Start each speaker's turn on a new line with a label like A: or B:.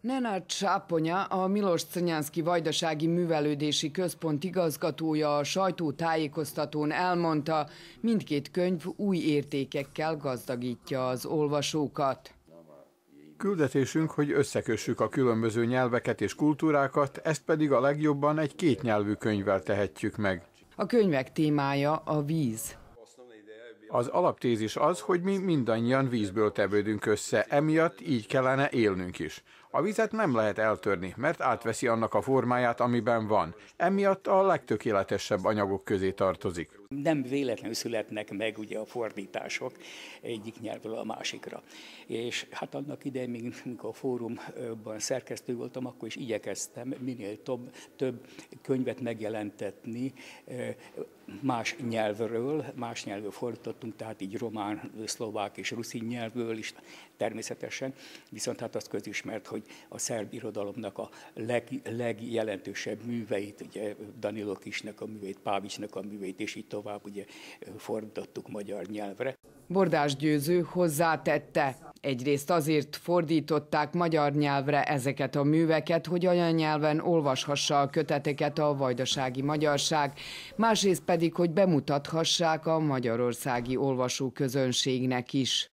A: Nenad Sáponya, a Milos Canyánszki Vajdasági Művelődési Központ igazgatója a sajtótájékoztatón elmondta, mindkét könyv új értékekkel gazdagítja az olvasókat.
B: Küldetésünk, hogy összekössük a különböző nyelveket és kultúrákat, ezt pedig a legjobban egy kétnyelvű könyvvel tehetjük meg.
A: A könyvek témája a víz.
B: Az alaptézis az, hogy mi mindannyian vízből tevődünk össze, emiatt így kellene élnünk is. A vizet nem lehet eltörni, mert átveszi annak a formáját, amiben van. Emiatt a legtökéletesebb anyagok közé tartozik. Nem véletlenül születnek meg ugye a fordítások
C: egyik nyelvről a másikra. És hát annak idején, még amikor a fórumban szerkesztő voltam, akkor is igyekeztem minél több, több könyvet megjelentetni eh, más nyelvről, más nyelvről fordítottunk, tehát így román, szlovák és ruszin nyelvből is természetesen, viszont hát az közismert, hogy a szerb irodalomnak a leg, legjelentősebb műveit, ugye Danilo Kisnek a műveit, Pávicsnek a műveit, és itt tovább ugye fordítottuk magyar nyelvre.
A: Bordás Győző hozzátette. Egyrészt azért fordították magyar nyelvre ezeket a műveket, hogy olyan nyelven olvashassa a köteteket a vajdasági magyarság, másrészt pedig, hogy bemutathassák a magyarországi olvasó közönségnek is.